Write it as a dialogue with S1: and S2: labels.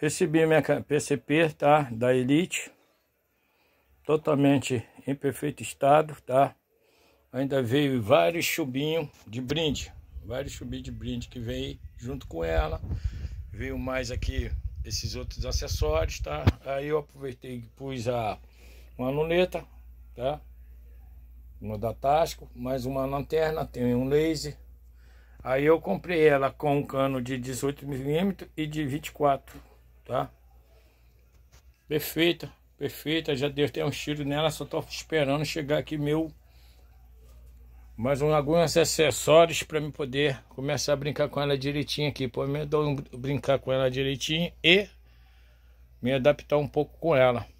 S1: Recebi minha PCP, tá? Da Elite. Totalmente em perfeito estado, tá? Ainda veio vários chubinhos de brinde. Vários chubinhos de brinde que veio junto com ela. Veio mais aqui esses outros acessórios, tá? Aí eu aproveitei e pus a, uma luneta, tá? no datasco mais uma lanterna, tem um laser. Aí eu comprei ela com um cano de 18mm e de 24 tá? Perfeita, perfeita, já deu até um tiro nela, só tô esperando chegar aqui meu mais um, alguns acessórios para me poder começar a brincar com ela direitinho aqui. pelo menos dou um, brincar com ela direitinho e me adaptar um pouco com ela.